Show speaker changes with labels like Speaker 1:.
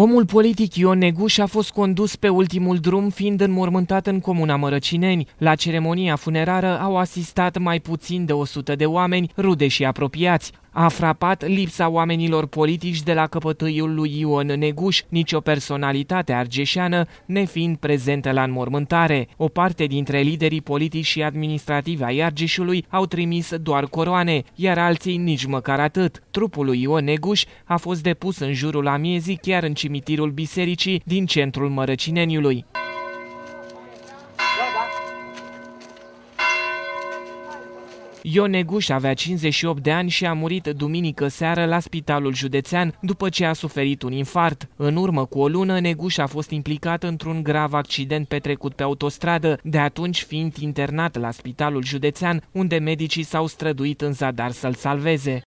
Speaker 1: Omul politic Ion Neguș a fost condus pe ultimul drum, fiind înmormântat în comuna Mărăcineni. La ceremonia funerară au asistat mai puțin de 100 de oameni, rude și apropiați. A frapat lipsa oamenilor politici de la căpătâiul lui Ion Neguș, nicio personalitate argeșeană nefiind prezentă la înmormântare. O parte dintre liderii politici și administrativi ai Argeșului au trimis doar coroane, iar alții nici măcar atât. Trupul lui Ion Neguș a fost depus în jurul amiezii chiar în cimitirul bisericii din centrul Mărăcineniului. Ion Neguș avea 58 de ani și a murit duminică seară la spitalul județean după ce a suferit un infart. În urmă cu o lună, Neguș a fost implicat într-un grav accident petrecut pe autostradă, de atunci fiind internat la spitalul județean, unde medicii s-au străduit în zadar să-l salveze.